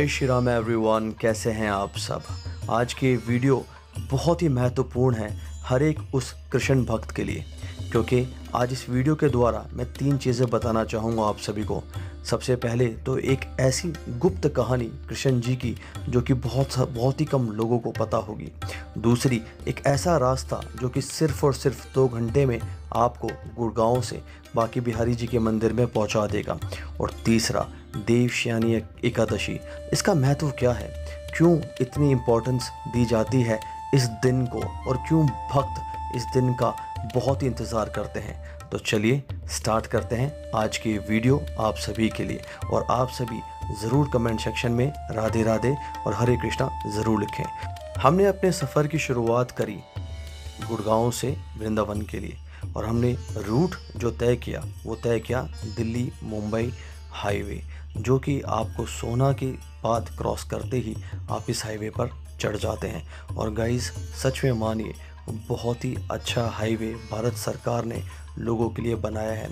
जय श्री राम एवरीवन कैसे हैं आप सब आज की वीडियो बहुत ही महत्वपूर्ण है हर एक उस कृष्ण भक्त के लिए क्योंकि आज इस वीडियो के द्वारा मैं तीन चीज़ें बताना चाहूँगा आप सभी को सबसे पहले तो एक ऐसी गुप्त कहानी कृष्ण जी की जो कि बहुत बहुत ही कम लोगों को पता होगी दूसरी एक ऐसा रास्ता जो कि सिर्फ और सिर्फ दो घंटे में आपको गुड़गांव से बाकी बिहारी जी के मंदिर में पहुंचा देगा और तीसरा देवशयानी एकादशी इसका महत्व क्या है क्यों इतनी इम्पोर्टेंस दी जाती है इस दिन को और क्यों भक्त इस दिन का बहुत ही इंतज़ार करते हैं तो चलिए स्टार्ट करते हैं आज की वीडियो आप सभी के लिए और आप सभी ज़रूर कमेंट सेक्शन में राधे राधे और हरे कृष्णा ज़रूर लिखें हमने अपने सफ़र की शुरुआत करी गुड़गांव से वृंदावन के लिए और हमने रूट जो तय किया वो तय किया दिल्ली मुंबई हाईवे जो कि आपको सोना के बाद क्रॉस करते ही आप इस हाईवे पर चढ़ जाते हैं और गाइस सच में मानिए बहुत ही अच्छा हाईवे भारत सरकार ने लोगों के लिए बनाया है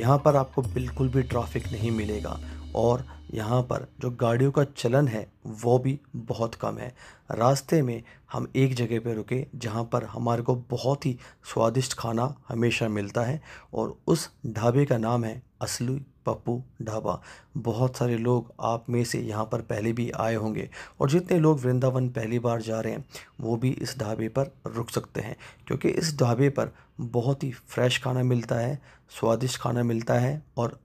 यहाँ पर आपको बिल्कुल भी ट्रैफिक नहीं मिलेगा और यहाँ पर जो गाड़ियों का चलन है वो भी बहुत कम है रास्ते में हम एक जगह पर रुके जहाँ पर हमारे को बहुत ही स्वादिष्ट खाना हमेशा मिलता है और उस ढाबे का नाम है असली पप्पू ढाबा बहुत सारे लोग आप में से यहाँ पर पहले भी आए होंगे और जितने लोग वृंदावन पहली बार जा रहे हैं वो भी इस ढाबे पर रुक सकते हैं क्योंकि इस ढाबे पर बहुत ही फ्रेश खाना मिलता है स्वादिष्ट खाना मिलता है और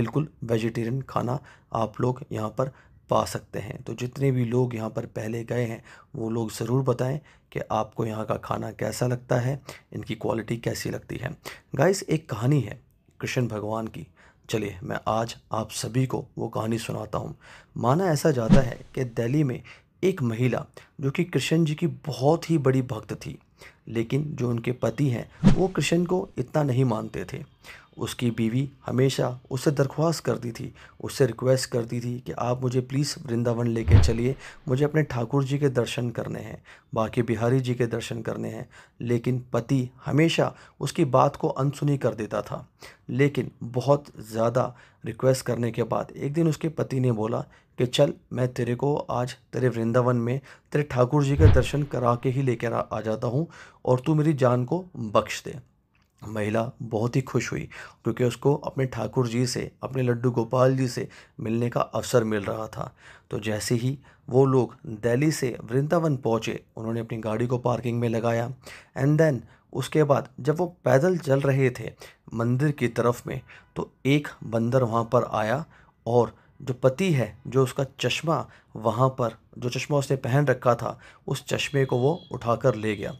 बिल्कुल वेजिटेरियन खाना आप लोग यहाँ पर पा सकते हैं तो जितने भी लोग यहाँ पर पहले गए हैं वो लोग ज़रूर बताएं कि आपको यहाँ का खाना कैसा लगता है इनकी क्वालिटी कैसी लगती है गाइस एक कहानी है कृष्ण भगवान की चलिए मैं आज आप सभी को वो कहानी सुनाता हूँ माना ऐसा जाता है कि दिल्ली में एक महिला जो कि कृष्ण जी की बहुत ही बड़ी भक्त थी लेकिन जो उनके पति हैं वो कृष्ण को इतना नहीं मानते थे उसकी बीवी हमेशा उससे दरख्वास्त करती थी उससे रिक्वेस्ट करती थी कि आप मुझे प्लीज़ वृंदावन लेके चलिए मुझे अपने ठाकुर जी के दर्शन करने हैं बाकी बिहारी जी के दर्शन करने हैं लेकिन पति हमेशा उसकी बात को अनसुनी कर देता था लेकिन बहुत ज़्यादा रिक्वेस्ट करने के बाद एक दिन उसके पति ने बोला कि चल मैं तेरे को आज तेरे वृंदावन में तेरे ठाकुर जी के दर्शन करा के ही लेकर आ जाता हूँ और तू मेरी जान को बख्श दे महिला बहुत ही खुश हुई क्योंकि उसको अपने ठाकुर जी से अपने लड्डू गोपाल जी से मिलने का अवसर मिल रहा था तो जैसे ही वो लोग दिल्ली से वृंदावन पहुँचे उन्होंने अपनी गाड़ी को पार्किंग में लगाया एंड देन उसके बाद जब वो पैदल चल रहे थे मंदिर की तरफ में तो एक बंदर वहाँ पर आया और जो पति है जो उसका चश्मा वहाँ पर जो चश्मा उसने पहन रखा था उस चश्मे को वो उठाकर ले गया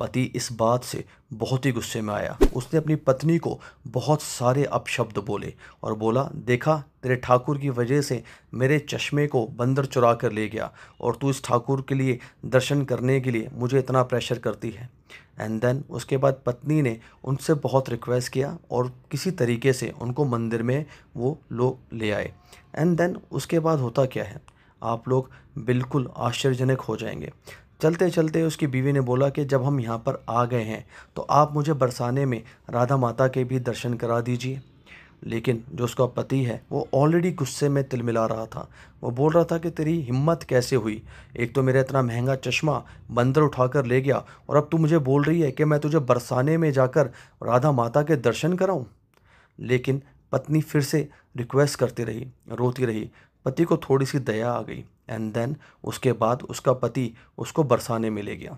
पति इस बात से बहुत ही गुस्से में आया उसने अपनी पत्नी को बहुत सारे अपशब्द बोले और बोला देखा तेरे ठाकुर की वजह से मेरे चश्मे को बंदर चुरा कर ले गया और तू इस ठाकुर के लिए दर्शन करने के लिए मुझे इतना प्रेशर करती है एंड देन उसके बाद पत्नी ने उनसे बहुत रिक्वेस्ट किया और किसी तरीके से उनको मंदिर में वो लोग ले आए एंड देन उसके बाद होता क्या है आप लोग बिल्कुल आश्चर्यजनक हो जाएंगे चलते चलते उसकी बीवी ने बोला कि जब हम यहाँ पर आ गए हैं तो आप मुझे बरसाने में राधा माता के भी दर्शन करा दीजिए लेकिन जो उसका पति है वो ऑलरेडी गुस्से में तिलमिला रहा था वो बोल रहा था कि तेरी हिम्मत कैसे हुई एक तो मेरा इतना महंगा चश्मा बंदर उठाकर ले गया और अब तू मुझे बोल रही है कि मैं तुझे बरसाने में जाकर राधा माता के दर्शन कराऊं लेकिन पत्नी फिर से रिक्वेस्ट करती रही रोती रही पति को थोड़ी सी दया आ गई एंड देन उसके बाद उसका पति उसको बरसाने में ले गया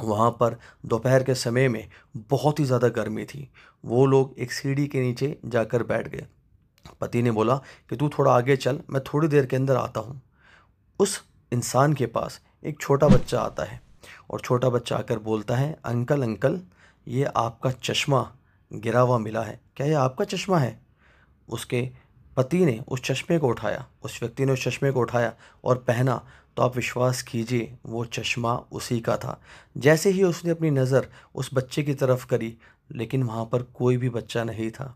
वहाँ पर दोपहर के समय में बहुत ही ज़्यादा गर्मी थी वो लोग एक सीढ़ी के नीचे जाकर बैठ गए पति ने बोला कि तू थोड़ा आगे चल मैं थोड़ी देर के अंदर आता हूँ उस इंसान के पास एक छोटा बच्चा आता है और छोटा बच्चा आकर बोलता है अंकल अंकल ये आपका चश्मा गिरा हुआ मिला है क्या ये आपका चश्मा है उसके पति ने उस चश्मे को उठाया उस व्यक्ति ने उस चश्मे को उठाया और पहना तो आप विश्वास कीजिए वो चश्मा उसी का था जैसे ही उसने अपनी नज़र उस बच्चे की तरफ करी लेकिन वहाँ पर कोई भी बच्चा नहीं था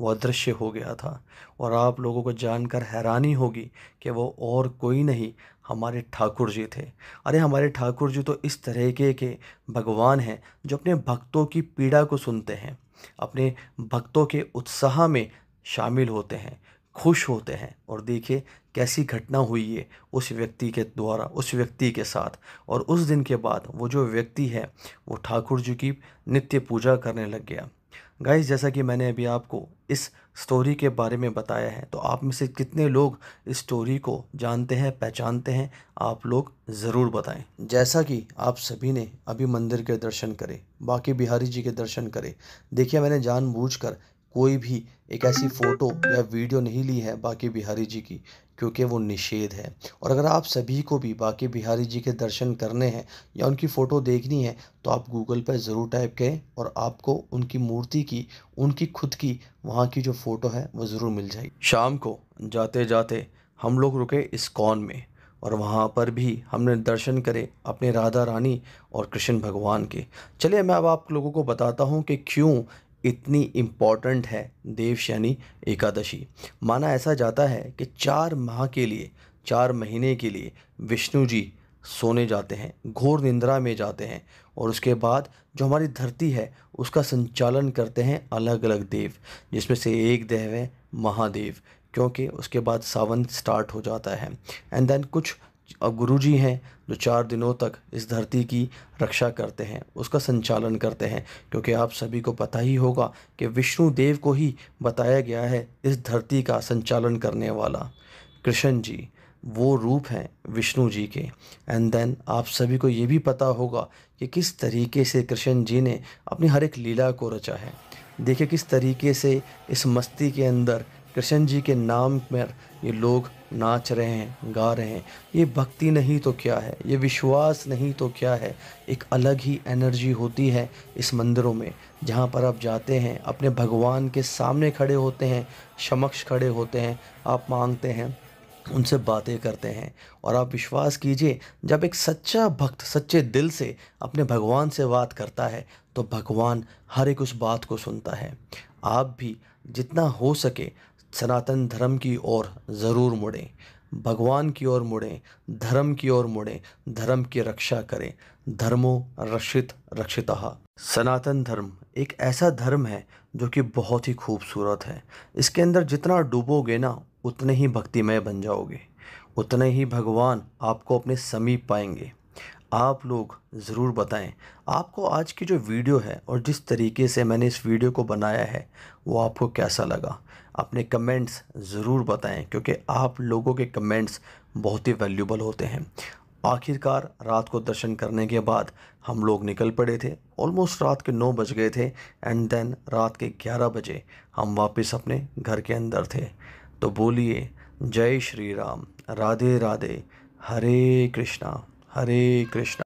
वो अदृश्य हो गया था और आप लोगों को जानकर हैरानी होगी कि वो और कोई नहीं हमारे ठाकुर जी थे अरे हमारे ठाकुर जी तो इस तरीके के भगवान हैं जो अपने भक्तों की पीड़ा को सुनते हैं अपने भक्तों के उत्साह में शामिल होते हैं खुश होते हैं और देखिए कैसी घटना हुई है उस व्यक्ति के द्वारा उस व्यक्ति के साथ और उस दिन के बाद वो जो व्यक्ति है वो ठाकुर जी की नित्य पूजा करने लग गया गाइस जैसा कि मैंने अभी आपको इस स्टोरी के बारे में बताया है तो आप में से कितने लोग इस स्टोरी को जानते हैं पहचानते हैं आप लोग ज़रूर बताएं जैसा कि आप सभी ने अभी मंदिर के दर्शन करें बाकी बिहारी जी के दर्शन करें देखिए मैंने जानबूझकर कोई भी एक ऐसी फ़ोटो या वीडियो नहीं ली है बाकी बिहारी जी की क्योंकि वो निषेध है और अगर आप सभी को भी बाकी बिहारी जी के दर्शन करने हैं या उनकी फ़ोटो देखनी है तो आप गूगल पर ज़रूर टाइप करें और आपको उनकी मूर्ति की उनकी खुद की वहाँ की जो फ़ोटो है वो ज़रूर मिल जाएगी शाम को जाते जाते हम लोग रुके इस्कॉन में और वहाँ पर भी हमने दर्शन करे अपने राधा रानी और कृष्ण भगवान के चलिए मैं अब आप लोगों को बताता हूँ कि क्यों इतनी इम्पॉर्टेंट है देवशनी एकादशी माना ऐसा जाता है कि चार माह के लिए चार महीने के लिए विष्णु जी सोने जाते हैं घोर निंद्रा में जाते हैं और उसके बाद जो हमारी धरती है उसका संचालन करते हैं अलग अलग देव जिसमें से एक देव है महादेव क्योंकि उसके बाद सावन स्टार्ट हो जाता है एंड देन कुछ अब गुरु जी हैं जो चार दिनों तक इस धरती की रक्षा करते हैं उसका संचालन करते हैं क्योंकि आप सभी को पता ही होगा कि विष्णु देव को ही बताया गया है इस धरती का संचालन करने वाला कृष्ण जी वो रूप हैं विष्णु जी के एंड देन आप सभी को ये भी पता होगा कि किस तरीके से कृष्ण जी ने अपनी हर एक लीला को रचा है देखिए किस तरीके से इस मस्ती के अंदर कृष्ण जी के नाम पर ये लोग नाच रहे हैं गा रहे हैं ये भक्ति नहीं तो क्या है ये विश्वास नहीं तो क्या है एक अलग ही एनर्जी होती है इस मंदिरों में जहाँ पर आप जाते हैं अपने भगवान के सामने खड़े होते हैं समक्ष खड़े होते हैं आप मांगते हैं उनसे बातें करते हैं और आप विश्वास कीजिए जब एक सच्चा भक्त सच्चे दिल से अपने भगवान से बात करता है तो भगवान हर एक उस बात को सुनता है आप भी जितना हो सके सनातन धर्म की ओर ज़रूर मुड़ें भगवान की ओर मुड़ें धर्म की ओर मुड़ें धर्म की रक्षा करें धर्मो रक्षित रक्षिता सनातन धर्म एक ऐसा धर्म है जो कि बहुत ही खूबसूरत है इसके अंदर जितना डूबोगे ना उतने ही भक्तिमय बन जाओगे उतने ही भगवान आपको अपने समीप पाएंगे आप लोग ज़रूर बताएं आपको आज की जो वीडियो है और जिस तरीके से मैंने इस वीडियो को बनाया है वो आपको कैसा लगा अपने कमेंट्स ज़रूर बताएं क्योंकि आप लोगों के कमेंट्स बहुत ही वैल्यूबल होते हैं आखिरकार रात को दर्शन करने के बाद हम लोग निकल पड़े थे ऑलमोस्ट रात के नौ बज गए थे एंड देन रात के ग्यारह बजे हम वापस अपने घर के अंदर थे तो बोलिए जय श्री राम राधे राधे हरे कृष्णा हरे कृष्ण